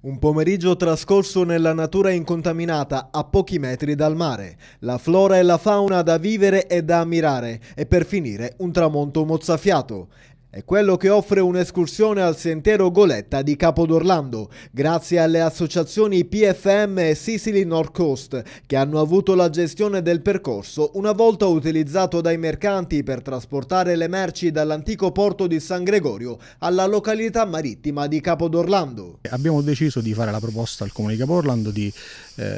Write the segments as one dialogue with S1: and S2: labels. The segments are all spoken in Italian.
S1: Un pomeriggio trascorso nella natura incontaminata a pochi metri dal mare, la flora e la fauna da vivere e da ammirare e per finire un tramonto mozzafiato. È quello che offre un'escursione al sentiero Goletta di Capo d'Orlando, grazie alle associazioni PFM e Sicily North Coast, che hanno avuto la gestione del percorso una volta utilizzato dai mercanti per trasportare le merci dall'antico porto di San Gregorio alla località marittima di Capo d'Orlando. Abbiamo
S2: deciso di fare la proposta al Comune di Capo Caporland di eh,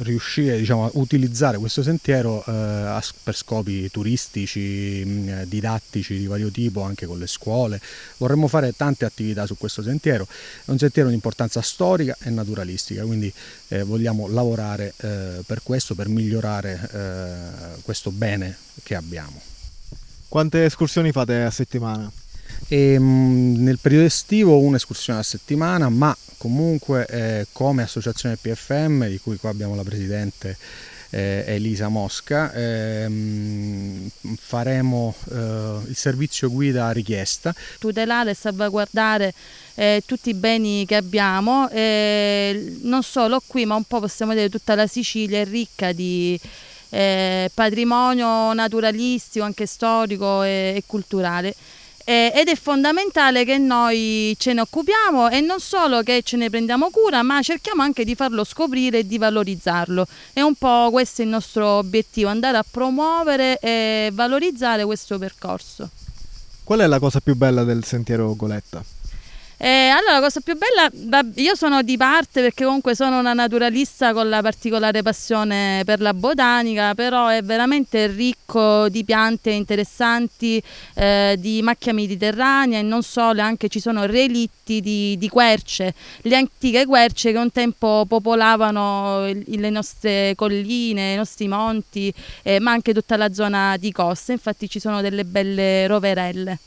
S2: riuscire diciamo, a utilizzare questo sentiero eh, per scopi turistici, mm, didattici di vario tipo anche con le scuole. Vorremmo fare tante attività su questo sentiero. È un sentiero di importanza storica e naturalistica, quindi eh, vogliamo lavorare eh, per questo, per migliorare eh, questo bene che abbiamo. Quante escursioni fate a settimana? E, ehm, mh, nel periodo estivo un'escursione a settimana, ma comunque eh, come associazione PFM, di cui qua abbiamo la presidente eh, Elisa Mosca. Ehm, eh, faremo il servizio guida a richiesta.
S3: Tutelare e salvaguardare eh, tutti i beni che abbiamo, eh, non solo qui ma un po' possiamo dire tutta la Sicilia è ricca di... Eh, patrimonio naturalistico, anche storico e, e culturale eh, ed è fondamentale che noi ce ne occupiamo e non solo che ce ne prendiamo cura, ma cerchiamo anche di farlo scoprire e di valorizzarlo. È un po' questo il nostro obiettivo, andare a promuovere e valorizzare questo percorso.
S1: Qual è la cosa più bella del sentiero Goletta?
S3: Eh, allora, la cosa più bella, io sono di parte perché comunque sono una naturalista con la particolare passione per la botanica, però è veramente ricco di piante interessanti, eh, di macchia mediterranea e non solo, anche ci sono relitti di, di querce, le antiche querce che un tempo popolavano le nostre colline, i nostri monti, eh, ma anche tutta la zona di costa, infatti ci sono delle belle roverelle.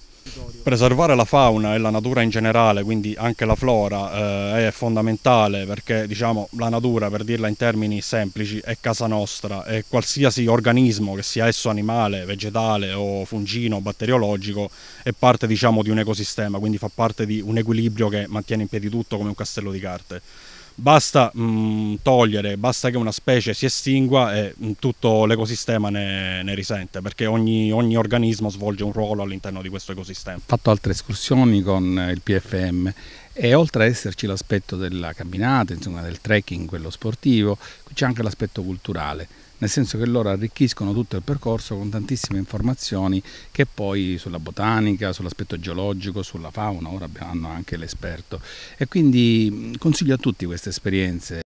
S4: Preservare la fauna e la natura in generale, quindi anche la flora, eh, è fondamentale perché diciamo, la natura, per dirla in termini semplici, è casa nostra e qualsiasi organismo, che sia esso animale, vegetale o fungino, batteriologico, è parte diciamo, di un ecosistema, quindi fa parte di un equilibrio che mantiene in piedi tutto come un castello di carte basta mh, mm, togliere, basta che una specie si estingua e mh, mm, tutto l'ecosistema ne, ne risente, perché ogni, ogni, organismo svolge un ruolo all'interno di questo ecosistema. Ho
S2: fatto altre escursioni con eh, il PFM e oltre ad esserci l'aspetto della camminata, insomma del trekking, quello sportivo, c'è anche l'aspetto culturale nel senso che loro arricchiscono tutto il percorso con tantissime informazioni che poi sulla botanica, sull'aspetto geologico, sulla fauna, ora hanno anche l'esperto. E quindi consiglio a tutti queste esperienze.